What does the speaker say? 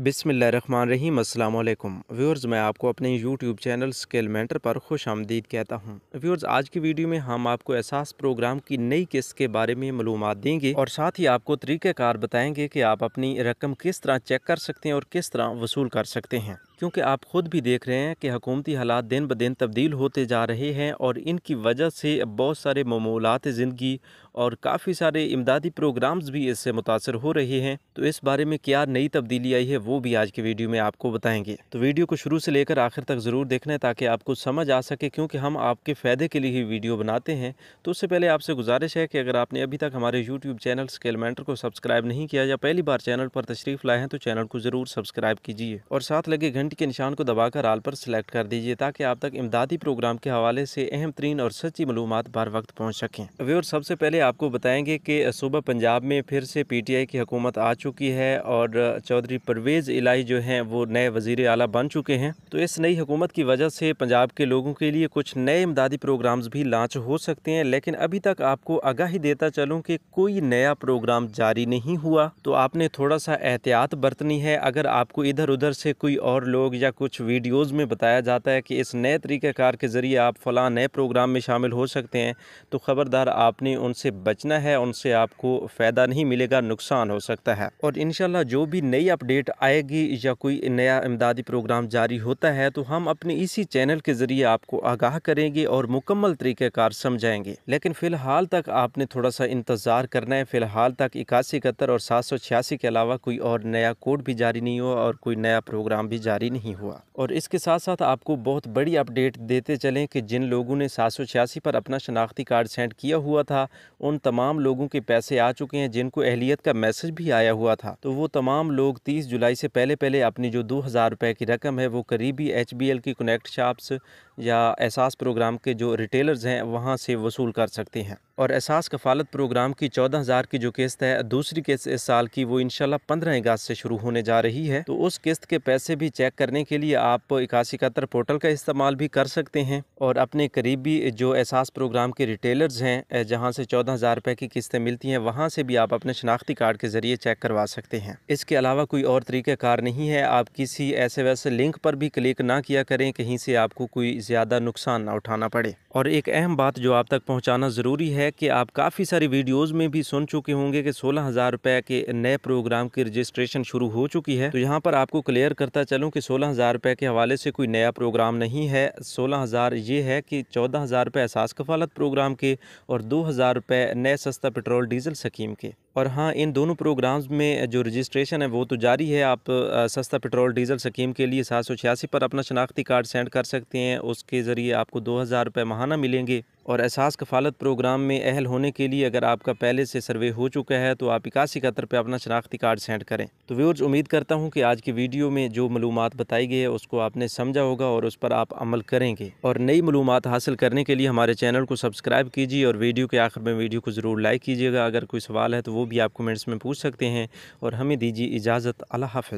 रही अल्लाम व्यूअर्स मैं आपको अपने यूट्यूब चैनल स्केल मेंटर पर खुश आमदीद कहता हूँ व्यूअर्स आज की वीडियो में हम आपको एहसास प्रोग्राम की नई किस्त के बारे में मालूम देंगे और साथ ही आपको तरीक़ार बताएंगे कि आप अपनी रकम किस तरह चेक कर सकते हैं और किस तरह वसूल कर सकते हैं क्योंकि आप ख़ुद भी देख रहे हैं कि हकूमती हालात दिन ब दिन तब्दील होते जा रहे हैं और इनकी वजह से बहुत सारे ममूलत ज़िंदगी और काफ़ी सारे इमदादी प्रोग्राम्स भी इससे मुतासर हो रहे हैं तो इस बारे में क्या नई तब्दीली आई है वो भी आज के वीडियो में आपको बताएंगे तो वीडियो को शुरू से लेकर आखिर तक ज़रूर देखना है ताकि आपको समझ आ सके क्योंकि हम आपके फ़ायदे के लिए ही वीडियो बनाते हैं तो उससे पहले आपसे गुजारिश है कि अगर आपने अभी तक हमारे यूट्यूब चैनल स्केलमेंटर को सब्सक्राइब नहीं किया या पहली बार चैनल पर तशरीफ़ लाए हैं तो चैनल को ज़रूर सब्सक्राइब कीजिए और साथ लगे घंटे घंट के निशान को दबाकर आल पर सिलेक्ट कर दीजिए ताकि आप तक इमदादी प्रोग्राम के हवाले से अहम तरीन और सच्ची मालूम बर वक्त पहुँच सकें व्यूर सबसे पहले आपको बताएंगे कि सूबा पंजाब में फिर से पी टी आई की हकूमत आ चुकी है और चौधरी परवेज़ इलाही जो हैं वो नए वजीर अला बन चुके हैं तो इस नई हुकूमत की वजह से पंजाब के लोगों के लिए कुछ नए इमदादी प्रोग्राम्स भी लॉन्च हो सकते हैं लेकिन अभी तक आपको आगाही देता चलूँ कि कोई नया प्रोग्राम जारी नहीं हुआ तो आपने थोड़ा सा एहतियात बरतनी है अगर आपको इधर उधर से कोई और लोग लोग या कुछ वीडियोज़ में बताया जाता है कि इस नए तरीक़ार के ज़रिए आप फ़लाँ नए प्रोग्राम में शामिल हो सकते हैं तो ख़बरदार आपने उनसे बचना है उनसे आपको फ़ायदा नहीं मिलेगा नुकसान हो सकता है और इन जो भी नई अपडेट आएगी या कोई नया इमदादी प्रोग्राम जारी होता है तो हम अपने इसी चैनल के ज़रिए आपको आगाह करेंगे और मुकम्मल तरीक़ार समझाएंगे लेकिन फ़िलहाल तक आपने थोड़ा सा इंतज़ार करना है फ़िलहाल तक इक्यासी इकहत्तर और सात के अलावा कोई और नया कोड भी जारी नहीं हुआ और कोई नया प्रोग्राम भी जारी जारी नहीं हुआ और इसके साथ साथ आपको बहुत बड़ी अपडेट देते चलें कि जिन लोगों ने सात सौ छियासी पर अपना शनाख्ती कार्ड सेंड किया हुआ था उन तमाम लोगों के पैसे आ चुके हैं जिनको अहलियत का मैसेज भी आया हुआ था तो वो तमाम लोग तीस जुलाई से पहले पहले अपनी जो दो हज़ार रुपये की रकम है वो करीबी एच बी एल की कनेक्ट शॉप्स या एहसास प्रोग्राम के जो रिटेलर्स हैं वहाँ से वसूल कर सकते हैं और एहसास कफालत प्रोग्राम की चौदह हज़ार की जो किस्त है दूसरी किस्त इस साल की वो इनशाला पंद्रह अगस्त से शुरू होने जा रही है तो उस किस्त के पैसे भी चेक करने के लिए आप इक्यासी इकहत्तर पोर्टल का इस्तेमाल भी कर सकते हैं और अपने करीबी जो एहसास प्रोग्राम के रिटेलर्स हैं जहाँ से चौदह हज़ार रुपये की किस्तें मिलती हैं वहाँ से भी आप अपने शनाख्ती कार्ड के ज़रिए चेक करवा सकते हैं इसके अलावा कोई और तरीक़ाकार नहीं है आप किसी ऐसे वैसे लिंक पर भी क्लिक ना किया करें कहीं से आपको कोई ज़्यादा नुकसान ना उठाना पड़े और एक अहम बात जो आप तक पहुँचाना ज़रूरी है है कि आप काफ़ी सारी वीडियोस में भी सुन चुके होंगे कि सोलह हज़ार रुपये के नए प्रोग्राम की रजिस्ट्रेशन शुरू हो चुकी है तो यहाँ पर आपको क्लियर करता चलूँ कि सोलह हज़ार रुपये के हवाले से कोई नया प्रोग्राम नहीं है सोलह हज़ार ये है कि चौदह हज़ार रुपये एहसास कफालत प्रोग्राम के और दो हज़ार रुपये नए सस्ता पेट्रोल डीजल स्कीम के और हाँ इन दोनों प्रोग्राम्स में जो रजिस्ट्रेशन है वो तो जारी है आप सस्ता पेट्रोल डीजल स्कीम के लिए सात सौ छियासी पर अपना शनाख्ती कार्ड सेंड कर सकते हैं उसके ज़रिए आपको दो हज़ार रुपये महाना मिलेंगे और एहसास कफालत प्रोग्राम में अहल होने के लिए अगर आपका पहले से सर्वे हो चुका है तो आप इक्यासी कतर पर अपना शनाख्ती कार्ड सेंड करें तो व्यवर्ज उम्मीद करता हूँ कि आज की वीडियो में जो मालूम बताई गई है उसको आपने समझा होगा और उस पर आप अमल करेंगे और नई मालूम हासिल करने के लिए हमारे चैनल को सब्सक्राइब कीजिए और वीडियो के आखिर में वीडियो को ज़रूर लाइक कीजिएगा अगर कोई सवाल है तो वो भी आप कमेंट्स में पूछ सकते हैं और हमें दीजिए इजाज़त अल्लाह हाफ़